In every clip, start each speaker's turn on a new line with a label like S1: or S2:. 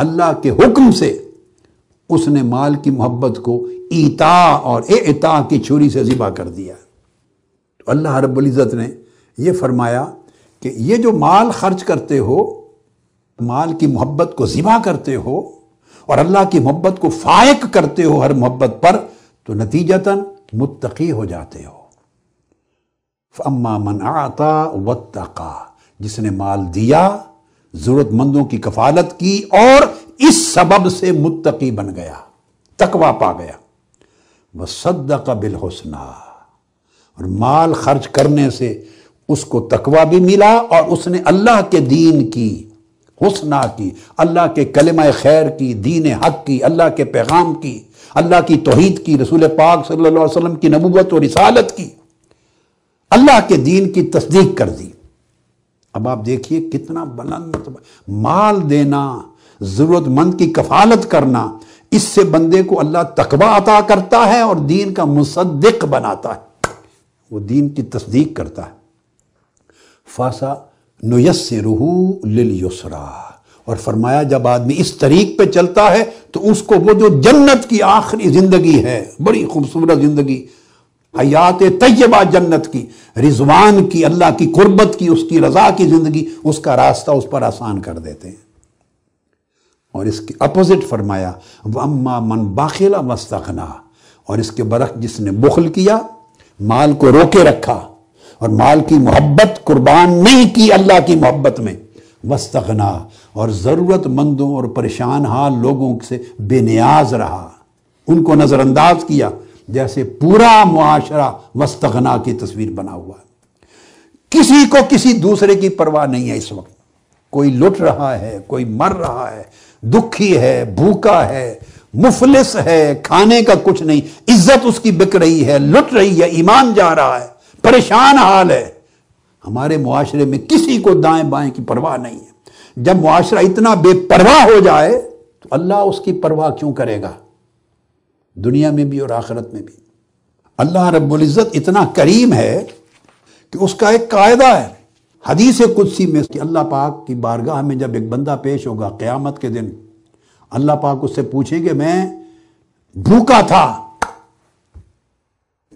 S1: अल्लाह के हुक्म से उसने माल की मोहब्बत को ईता और ए इता की छुरी से ज़िबा कर दिया तो अल्लाह रबुल्ज़त ने यह फरमाया कि ये जो माल खर्च करते हो माल की मोहब्बत को ज़िबा करते हो और अल्लाह की मोहब्बत को फायक करते हो हर मोहब्बत पर तो नतीजतन मुतकी हो जाते हो अम्मा मन आता वत्तका जिसने माल दिया जरूरतमंदों की कफालत की और इस सबब से मुत्तकी बन गया तकवा पा गया वह सद बिल बिलहसना और माल खर्च करने से उसको तकवा भी मिला और उसने अल्लाह के दीन की हसना की अल्लाह के कलम खैर की दीन हक की अल्लाह के पैगाम की अल्लाह की तोहद की रसूल पाक सल्लल्लाहु अलैहि वसल्लम की नबूवत और रिसालत की अल्लाह के दीन की तस्दीक कर दी अब आप देखिए कितना बुलंद मतलब, माल देना जरूरतमंद की कफालत करना इससे बंदे को अल्लाह तकबा अता करता है और दीन का मुसद्दिक बनाता है वो दीन की तस्दीक करता है फासा नुयस रूहू लिल युसरा और फरमाया जब आदमी इस तरीक पे चलता है तो उसको वो जो जन्नत की आखिरी जिंदगी है बड़ी खूबसूरत जिंदगी हयात तय्यबा जन्नत की रिजवान की अल्लाह की कुर्बत की उसकी रजा की ज़िंदगी उसका रास्ता उस पर आसान कर देते हैं और इसके अपोजिट फरमाया अम्मा मन बाखिला मस्तखना और इसके बरख जिसने बुखल किया माल को रोके रखा और माल की मोहब्बत कुर्बान नहीं की अल्लाह की मोहब्बत में वस्तखना और ज़रूरतमंदों और परेशान हाल लोगों से बेनियाज रहा उनको नज़रअंदाज किया जैसे पूरा मुआशरा वस्तगना की तस्वीर बना हुआ है किसी को किसी दूसरे की परवाह नहीं है इस वक्त कोई लुट रहा है कोई मर रहा है दुखी है भूखा है मुफलिस है खाने का कुछ नहीं इज्जत उसकी बिक रही है लुट रही है ईमान जा रहा है परेशान हाल है हमारे मुआशरे में किसी को दाएं बाएं की परवाह नहीं है जब मुआशरा इतना बेपरवाह हो जाए तो अल्लाह उसकी परवाह क्यों करेगा दुनिया में भी और आखिरत में भी अल्लाह रबुल्जत इतना करीम है कि उसका एक कायदा है हदीस कुदसी में कि अल्लाह पाक की बारगाह में जब एक बंदा पेश होगा क़्यामत के दिन अल्लाह पाक उससे पूछेंगे मैं भूखा था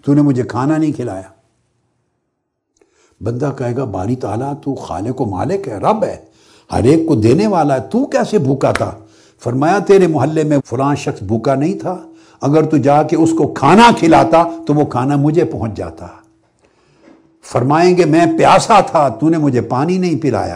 S1: तूने मुझे खाना नहीं खिलाया बंदा कहेगा बारी ताला तू खाले को मालिक है रब है हर एक को देने वाला है तू कैसे भूखा था फरमाया तेरे मोहल्ले में फलां शख्स भूखा नहीं था अगर तू जाके उसको खाना खिलाता तो वो खाना मुझे पहुंच जाता फरमाएंगे मैं प्यासा था तूने मुझे पानी नहीं पिलाया